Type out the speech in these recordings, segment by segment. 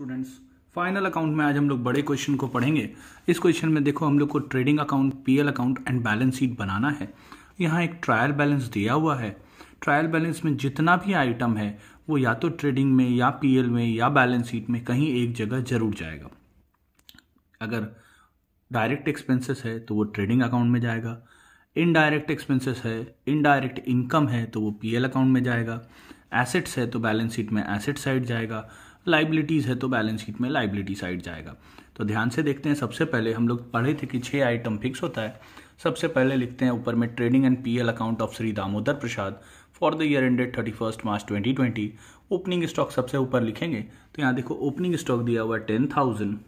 students final account में आज हम लोग बड़े क्वेश्चन को पढ़ेंगे इस क्वेश्चन में देखो हम लोग को trading account PL account and balance sheet बनाना है यहाँ एक ट्रायल बैलेंस दिया हुआ है ट्रायल बैलेंस में जितना भी आइटम है वो या तो ट्रेडिंग में या पीएल में या बैलेंस शीट में कहीं एक जगह जरूर जाएगा अगर डायरेक्ट एक्सपेंसेस है तो वो ट्रेडिंग अकाउंट में जाएगा इनडायरेक्ट एक्सपेंसेस है इनडायरेक्ट इनकम है तो वो पीएल अकाउंट में जाएगा एसेट्स है तो बैलेंस शीट में एसेट साइड जाएगा लाइबिलिटीज़ है तो बैलेंस शीट में लाइबिलिटी साइड जाएगा तो ध्यान से देखते हैं सबसे पहले हम लोग पढ़े थे कि छः आइटम फिक्स होता है सबसे पहले लिखते हैं ऊपर में trading and PL account of Shri Damodar Prasad for the year ended thirty first March twenty twenty opening stock सबसे ऊपर लिखेंगे तो यहाँ देखो ओपनिंग स्टॉक दिया हुआ है टेन थाउजेंड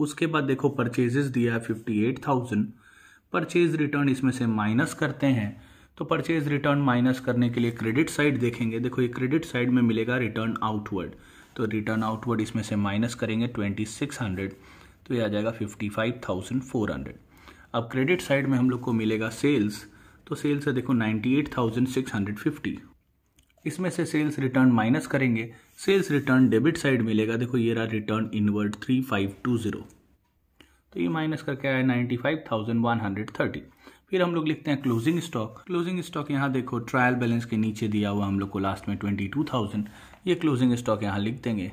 उसके बाद देखो परचेजेस दिया है fifty eight thousand purchase return इसमें से माइनस करते हैं तो परचेज रिटर्न माइनस करने के लिए क्रेडिट साइड देखेंगे देखो ये क्रेडिट साइड में मिलेगा रिटर्न आउटवर्ड तो रिटर्न आउटवर्ड इसमें से माइनस करेंगे ट्वेंटी सिक्स हंड्रेड तो ये आ जाएगा fifty five thousand four hundred अब क्रेडिट साइड में हम लोग को मिलेगा सेल्स तो सेल्स है देखो ninety eight thousand six hundred fifty इसमें से सेल्स रिटर्न माइनस करेंगे सेल्स रिटर्न डेबिट साइड मिलेगा देखो ये रहा return inward three five two zero तो ये माइनस करके आया ninety five thousand one hundred thirty फिर हम लोग लिखते हैं क्लोजिंग स्टॉक क्लोजिंग स्टॉक यहाँ देखो ट्रायल बैलेंस के नीचे दिया हुआ हम लोग को लास्ट में ट्वेंटी टू थाउजेंड ये क्लोजिंग स्टॉक यहाँ लिख देंगे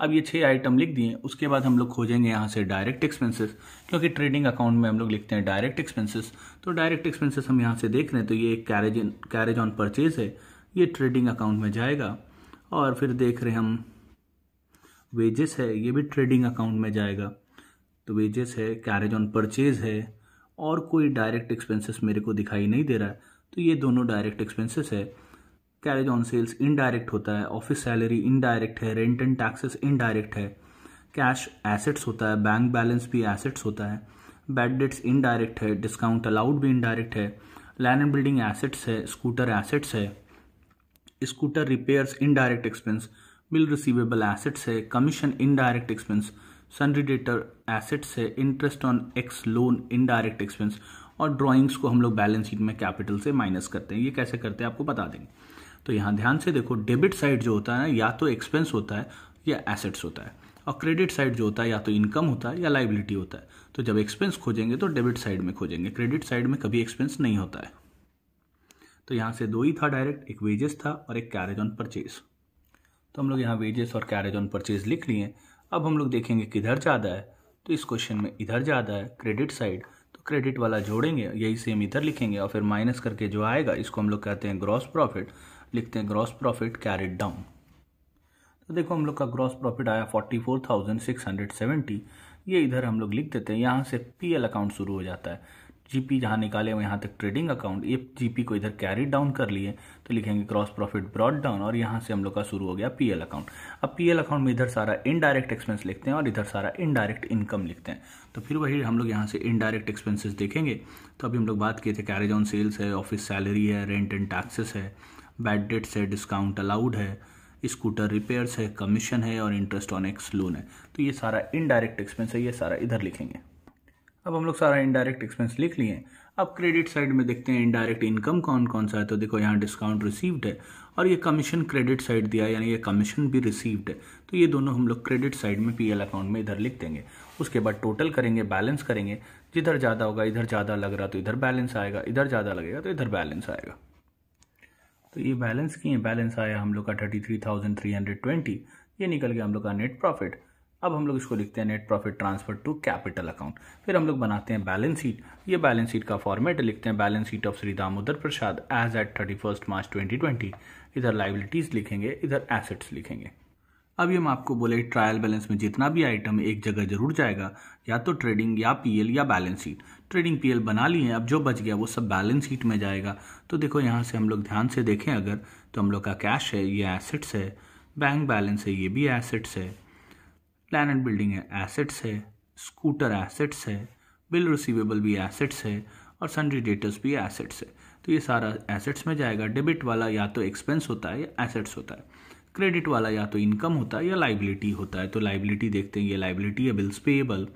अब ये छः आइटम लिख दिए उसके बाद हम लोग खोजेंगे यहाँ से डायरेक्ट एक्सपेंसेस क्योंकि ट्रेडिंग अकाउंट में हम लोग लिखते हैं डायरेक्ट एक्सपेंसेस तो डायरेक्ट एक्सपेंसेस हम यहाँ से देख रहे हैं तो ये एक कैरेज कैरेज ऑन परचेज है ये ट्रेडिंग अकाउंट में जाएगा और फिर देख रहे हम वेजेस है ये भी ट्रेडिंग अकाउंट में जाएगा तो वेजेस है कैरेज ऑन परचेज है और कोई डायरेक्ट एक्सपेंसेस मेरे को दिखाई नहीं दे रहा है तो ये दोनों डायरेक्ट एक्सपेंसेस है कैरेज ऑन सेल्स इनडायरेक्ट होता है ऑफिस सैलरी इनडायरेक्ट है रेंट एंड टैक्सेस इनडायरेक्ट है कैश एसेट्स होता है बैंक बैलेंस भी एसेट्स होता है बैड डेट्स इनडायरेक्ट है डिस्काउंट अलाउड भी इनडायरेक्ट है लैंड एंड बिल्डिंग एसेट्स है स्कूटर एसेट्स है scooter repairs indirect expense bill receivable assets है commission indirect expense sundry debtor assets है interest on X loan indirect expense और ड्राइंग्स को हम लोग बैलेंस शीट में कैपिटल से माइनस करते हैं ये कैसे करते हैं आपको बता देंगे तो यहाँ ध्यान से देखो डेबिट साइड जो होता है ना या तो एक्सपेंस होता है या एसेट्स होता है और क्रेडिट साइड जो होता है या तो इनकम होता है या लाइबिलिटी होता है तो जब एक्सपेंस खोजेंगे तो डेबिट साइड में खोजेंगे क्रेडिट साइड में कभी एक्सपेंस नहीं होता है तो यहाँ से दो ही था डायरेक्ट एक वेजेस था और एक कैरेज ऑन परचेज तो हम लोग यहाँ वेजेस और कैरेज ऑन परचेज लिख लिए अब हम लोग देखेंगे किधर ज़्यादा है तो इस क्वेश्चन में इधर ज़्यादा है क्रेडिट साइड तो क्रेडिट वाला जोड़ेंगे यही सेम इधर लिखेंगे और फिर माइनस करके जो आएगा इसको हम लोग कहते हैं ग्रॉस प्रॉफिट लिखते हैं ग्रॉस प्रॉफिट कैरिड डाउन तो देखो हम लोग का ग्रॉस प्रॉफिट आया forty four thousand six hundred seventy ये इधर हम लोग लिख देते हैं यहाँ से पी एल अकाउंट शुरू हो जाता है जीपी जहाँ निकाले हुए यहाँ तक ट्रेडिंग अकाउंट ये जीपी को इधर कैरी डाउन कर लिए तो लिखेंगे क्रॉस प्रॉफिट ब्रॉड डाउन और यहाँ से हम लोग का शुरू हो गया पीएल अकाउंट अब पीएल अकाउंट में इधर सारा इनडायरेक्ट एक्सपेंस लिखते हैं और इधर सारा इनडायरेक्ट इनकम लिखते हैं तो फिर वही हम लोग यहाँ से इनडायरेक्ट एक्सपेंसिस देखेंगे तो अभी हम लोग बात किए थे कैरेज ऑन सेल्स है ऑफिस सैलरी है रेंट एंड टैक्सेस है बैड डेट्स है डिस्काउंट अलाउड है स्कूटर रिपेयर्स है कमीशन है और इंटरेस्ट ऑन एक्स लोन है तो ये सारा इनडायरेक्ट एक्सपेंस है ये सारा इधर लिखेंगे अब हम लोग सारा इनडायरेक्ट एक्सपेंस लिख लिए अब क्रेडिट साइड में देखते हैं इनडायरेक्ट इनकम कौन कौन सा है तो देखो यहाँ डिस्काउंट रिसीव्ड है और ये कमीशन क्रेडिट साइड दिया है यानी ये कमीशन भी रिसीव्ड है तो ये दोनों हम लोग क्रेडिट साइड में पीएल अकाउंट में इधर लिख देंगे उसके बाद टोटल करेंगे बैलेंस करेंगे जिधर ज़्यादा होगा इधर ज़्यादा लग रहा तो इधर बैलेंस आएगा इधर ज़्यादा लगेगा तो इधर बैलेंस आएगा तो ये बैलेंस किए बैलेंस आया हम लोग का thirty three thousand three hundred twenty ये निकल गया हम लोग का नेट प्रॉफिट अब हम लोग इसको लिखते हैं net profit transfer to capital account फिर हम लोग बनाते हैं बैलेंस शीट ये बैलेंस शीट का फॉर्मेट लिखते हैं balance sheet of Shri Damodar Prasad as at thirty first March twenty twenty इधर लाइबिलिटीज़ लिखेंगे इधर एसेट्स लिखेंगे अब हम आपको बोले ट्रायल बैलेंस में जितना भी आइटम एक जगह जरूर जाएगा या तो ट्रेडिंग या पीएल या बैलेंस शीट ट्रेडिंग पीएल बना ली है अब जो बच गया वो सब बैलेंस शीट में जाएगा तो देखो यहाँ से हम लोग ध्यान से देखें अगर तो हम लोग का कैश है ये एसेट्स है बैंक बैलेंस है ये भी एसेट्स है एंड बिल्डिंग है एसेट्स है स्कूटर एसेट्स है बिल रिसीवेबल भी एसेट्स है और सन्ड्री डेटर्स भी एसेट्स है तो ये सारा एसेट्स में जाएगा डेबिट वाला या तो एक्सपेंस होता है या एसेट्स होता है क्रेडिट वाला या तो इनकम होता है या लाइबिलिटी होता है तो लाइबिलिटी देखते हैं ये लाइबिलिटी है bills payable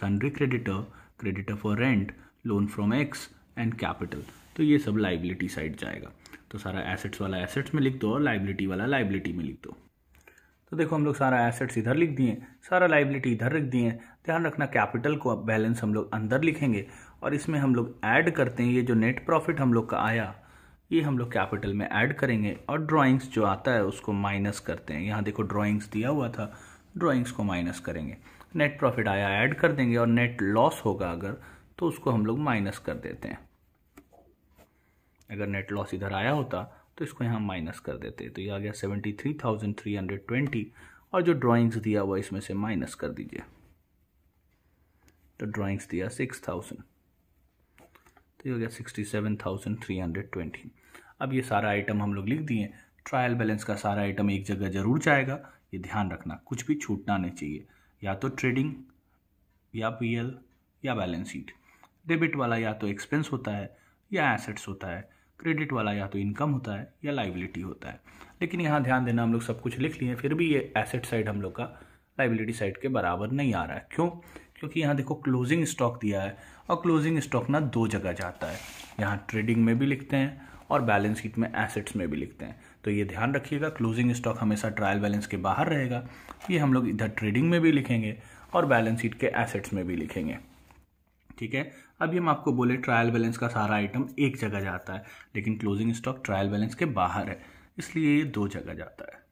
sundry creditor creditor for rent loan from X and capital तो ये सब लाइबिलिटी साइड जाएगा तो सारा एसेट्स वाला एसेट्स में लिख दो और लाइबिलिटी वाला लाइबिलिटी में लिख दो तो देखो हम लोग सारा एसेट्स इधर लिख दिए सारा लाइबिलिटी इधर रख दिए ध्यान रखना कैपिटल को बैलेंस हम लोग अंदर लिखेंगे और इसमें हम लोग ऐड करते हैं ये जो नेट प्रॉफिट हम लोग का आया ये हम लोग कैपिटल में ऐड करेंगे और ड्राइंग्स जो आता है उसको माइनस करते हैं यहाँ देखो ड्राइंग्स दिया हुआ था ड्राइंग्स को माइनस करेंगे नेट प्रॉफिट आया ऐड कर देंगे और नेट लॉस होगा अगर तो उसको हम लोग माइनस कर देते हैं अगर नेट लॉस इधर आया होता तो इसको यहाँ माइनस कर देते तो ये आ गया seventy three thousand three hundred twenty और जो ड्राइंग्स दिया हुआ इसमें से माइनस कर दीजिए तो ड्राइंग्स दिया सिक्स थाउजेंड तो ये हो गया sixty seven thousand three hundred twenty अब ये सारा आइटम हम लोग लिख दिए ट्रायल बैलेंस का सारा आइटम एक जगह जरूर जाएगा ये ध्यान रखना कुछ भी छूटना नहीं चाहिए या तो ट्रेडिंग या पीएल या बैलेंस शीट डेबिट वाला या तो एक्सपेंस होता है या एसेट्स होता है क्रेडिट वाला या तो इनकम होता है या लाइबिलिटी होता है लेकिन यहाँ ध्यान देना हम लोग सब कुछ लिख लिए फिर भी ये एसेट साइड हम लोग का लाइबिलिटी साइड के बराबर नहीं आ रहा है क्यों क्योंकि यहाँ देखो क्लोजिंग स्टॉक दिया है और क्लोजिंग स्टॉक ना दो जगह जाता है यहाँ ट्रेडिंग में भी लिखते हैं और बैलेंस शीट में एसेट्स में भी लिखते हैं तो ये ध्यान रखिएगा क्लोजिंग स्टॉक हमेशा ट्रायल बैलेंस के बाहर रहेगा ये हम लोग इधर ट्रेडिंग में भी लिखेंगे और बैलेंस शीट के एसेट्स में भी लिखेंगे ठीक है अभी हम आपको बोले ट्रायल बैलेंस का सारा आइटम एक जगह जाता है लेकिन क्लोजिंग स्टॉक ट्रायल बैलेंस के बाहर है इसलिए ये दो जगह जाता है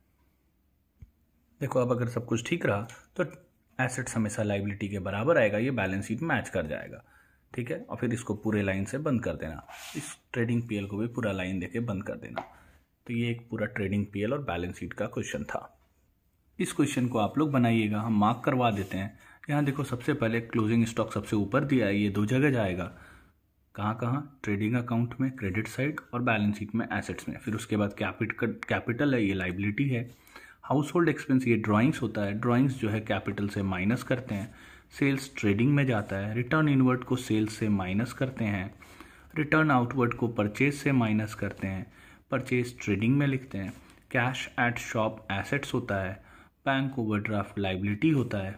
देखो अब अगर सब कुछ ठीक रहा तो एसेट्स हमेशा लाइबिलिटी के बराबर आएगा ये बैलेंस शीट मैच कर जाएगा ठीक है और फिर इसको पूरे लाइन से बंद कर देना इस ट्रेडिंग पीएल को भी पूरा लाइन देके बंद कर देना तो ये एक पूरा ट्रेडिंग पीएल और बैलेंस शीट का क्वेश्चन था इस क्वेश्चन को आप लोग बनाइएगा हम मार्क करवा देते हैं यहाँ देखो सबसे पहले क्लोजिंग स्टॉक सबसे ऊपर दिया है ये दो जगह जाएगा कहाँ कहाँ ट्रेडिंग अकाउंट में क्रेडिट साइड और बैलेंस शीट में एसेट्स में फिर उसके बाद कैपिटल कैपिटल है ये लाइबिलिटी है हाउस होल्ड एक्सपेंस ये ड्राइंग्स होता है ड्राइंग्स जो है कैपिटल से माइनस करते हैं सेल्स ट्रेडिंग में जाता है रिटर्न इनवर्ड को सेल्स से माइनस करते हैं रिटर्न आउटवर्ड को परचेज से माइनस करते हैं परचेज ट्रेडिंग में लिखते हैं कैश एट शॉप एसेट्स होता है बैंक ओवरड्राफ्ट लाइबिलिटी होता है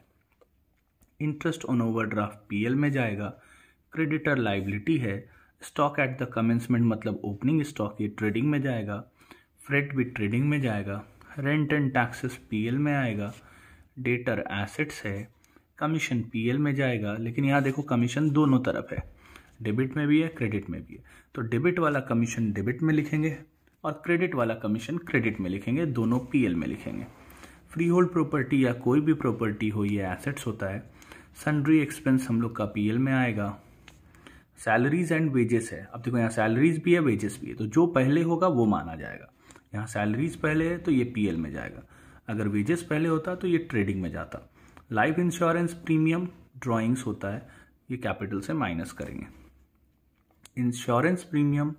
इंटरेस्ट ऑन ओवरड्राफ्ट पीएल में जाएगा क्रेडिटर लाइबिलिटी है स्टॉक एट द कमेंसमेंट मतलब ओपनिंग स्टॉक ये ट्रेडिंग में जाएगा फ्रेट भी ट्रेडिंग में जाएगा रेंट एंड टैक्सेस पीएल में आएगा डेटर एसेट्स है कमीशन पीएल में जाएगा लेकिन यहाँ देखो कमीशन दोनों तरफ है डेबिट में भी है क्रेडिट में भी है तो डेबिट वाला कमीशन डेबिट में लिखेंगे और क्रेडिट वाला कमीशन क्रेडिट में लिखेंगे दोनों पीएल में लिखेंगे फ्री होल्ड प्रॉपर्टी या कोई भी प्रॉपर्टी हो या एसेट्स होता है सन्ड्री एक्सपेंस हम लोग का पीएल में आएगा सैलरीज एंड वेजेस है अब देखो यहाँ सैलरीज भी है वेजेस भी है तो जो पहले होगा वो माना जाएगा यहाँ सैलरीज पहले है तो ये पीएल में जाएगा अगर वेजेस पहले होता तो ये ट्रेडिंग में जाता लाइफ इंश्योरेंस प्रीमियम ड्रॉइंग्स होता है ये कैपिटल से माइनस करेंगे इंश्योरेंस प्रीमियम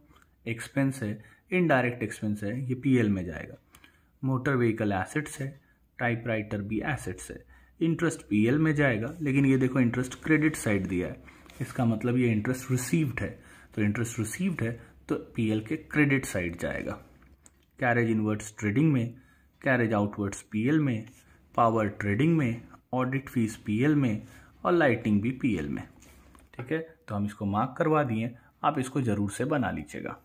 एक्सपेंस है इनडायरेक्ट एक्सपेंस है ये पीएल में जाएगा मोटर व्हीकल एसेट्स है टाइपराइटर भी एसेट्स है इंटरेस्ट पीएल में जाएगा लेकिन ये देखो इंटरेस्ट क्रेडिट साइड दिया है इसका मतलब ये इंटरेस्ट रिसीव्ड है तो इंटरेस्ट रिसीव्ड है तो पी के क्रेडिट साइड जाएगा कैरेज इनवर्ड्स ट्रेडिंग में कैरेज आउटवर्ड्स पी में पावर ट्रेडिंग में ऑडिट फीस पी में और लाइटिंग भी पी में ठीक है तो हम इसको मार्क करवा दिए आप इसको ज़रूर से बना लीजिएगा